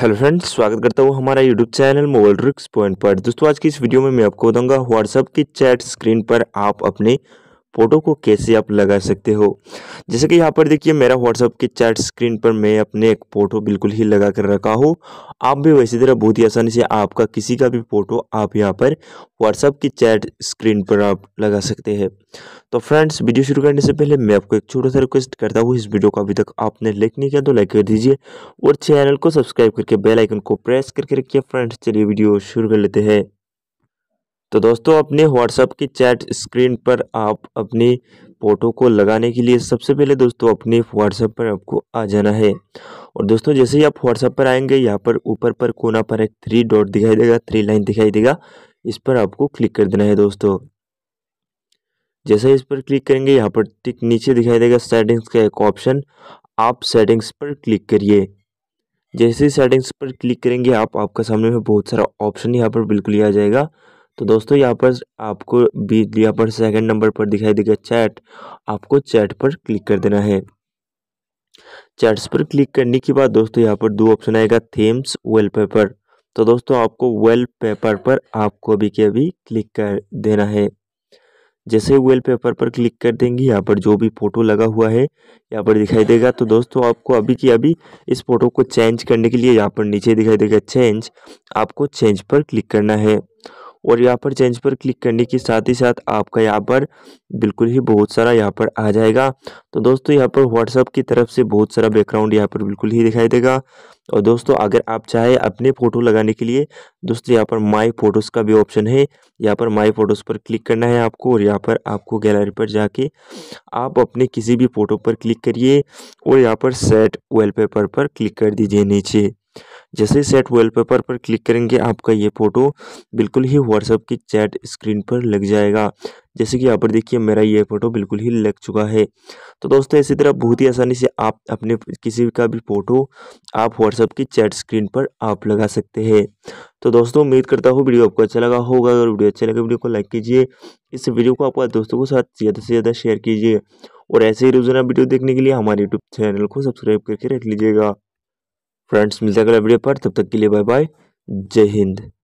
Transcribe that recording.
hello friends स्वागत करता हूँ हमारा YouTube channel mobile tricks point पर दोस्तों आज की इस वीडियो में मैं आपको बताऊंगा व्हाट्सअप की चैट स्क्रीन पर आप अपने फ़ोटो को कैसे आप लगा सकते हो जैसे कि यहाँ पर देखिए मेरा व्हाट्सअप के चैट स्क्रीन पर मैं अपने एक फ़ोटो बिल्कुल ही लगा कर रखा हूँ आप भी वैसी तरह बहुत ही आसानी से आपका किसी का भी फ़ोटो आप यहाँ पर व्हाट्सअप की चैट स्क्रीन पर आप लगा सकते हैं तो फ्रेंड्स वीडियो शुरू करने से पहले मैं आपको एक छोटा सा रिक्वेस्ट करता हूँ इस वीडियो को अभी तक आपने लाइक नहीं किया तो लाइक कर दीजिए और चैनल को सब्सक्राइब करके बेल आइकन को प्रेस करके रखिए फ्रेंड्स चलिए वीडियो शुरू कर लेते हैं तो दोस्तों अपने व्हाट्सएप की चैट स्क्रीन पर आप अपनी फ़ोटो को लगाने के लिए सबसे पहले दोस्तों अपने व्हाट्सएप पर आपको आ जाना है और दोस्तों जैसे ही आप व्हाट्सएप पर आएंगे यहाँ पर ऊपर पर कोना पर एक थ्री डॉट दिखाई देगा थ्री लाइन दिखाई देगा इस पर आपको क्लिक कर देना है दोस्तों जैसे इस पर क्लिक करेंगे यहाँ पर टिक नीचे दिखाई देगा सेटिंग्स का एक ऑप्शन आप सेटिंग्स पर क्लिक करिए जैसे सेटिंग्स पर क्लिक करेंगे आप आपका सामने में बहुत सारा ऑप्शन यहाँ पर बिल्कुल ही आ जाएगा तो दोस्तों यहाँ पर आपको यहाँ पर सेकंड नंबर पर दिखाई देगा चैट आपको चैट पर क्लिक कर देना है चैट्स पर क्लिक करने के बाद दोस्तों यहाँ पर दो ऑप्शन आएगा थीम्स वेल पेपर तो दोस्तों आपको वेल पेपर पर आपको अभी के अभी क्लिक कर देना है जैसे वेल पेपर पर क्लिक कर देंगे यहाँ पर जो भी फ़ोटो लगा हुआ है यहाँ पर दिखाई देगा तो दोस्तों आपको अभी की अभी इस फ़ोटो को चेंज करने के लिए यहाँ पर नीचे दिखाई देगा चेंज आपको चेंज पर क्लिक करना है और यहाँ पर चेंज पर क्लिक करने के साथ ही साथ आपका यहाँ पर बिल्कुल ही बहुत सारा यहाँ पर आ जाएगा तो दोस्तों यहाँ पर व्हाट्सअप की तरफ से बहुत सारा बैकग्राउंड यहाँ पर बिल्कुल ही दिखाई देगा और दोस्तों अगर आप चाहे अपने फ़ोटो लगाने के लिए दोस्तों यहाँ पर माई फ़ोटोज़ का भी ऑप्शन है यहाँ पर माई फ़ोटोज़ पर क्लिक करना है आपको और यहाँ पर आपको गैलरी पर जाके आप अपने किसी भी फ़ोटो पर क्लिक करिए और यहाँ पर सेट वॉलपेपर पर क्लिक कर दीजिए नीचे जैसे ही सेट वॉलपेपर पर क्लिक करेंगे आपका ये फ़ोटो बिल्कुल ही व्हाट्सअप की चैट स्क्रीन पर लग जाएगा जैसे कि यहाँ पर देखिए मेरा ये फ़ोटो बिल्कुल ही लग चुका है तो दोस्तों इसी तरह बहुत ही आसानी से आप अपने किसी का भी फ़ोटो आप व्हाट्सअप की चैट स्क्रीन पर आप लगा सकते हैं तो दोस्तों उम्मीद करता हूँ वीडियो आपको अच्छा लगा होगा अगर वीडियो अच्छा लगे वीडियो को लाइक कीजिए इस वीडियो को आप दोस्तों के साथ ज़्यादा से ज़्यादा शेयर कीजिए और ऐसे ही रोजाना वीडियो देखने के लिए हमारे यूट्यूब चैनल को सब्सक्राइब करके रख लीजिएगा फ्रेंड्स मिलते हैं अगले वीडियो पर तब तक के लिए बाय बाय जय हिंद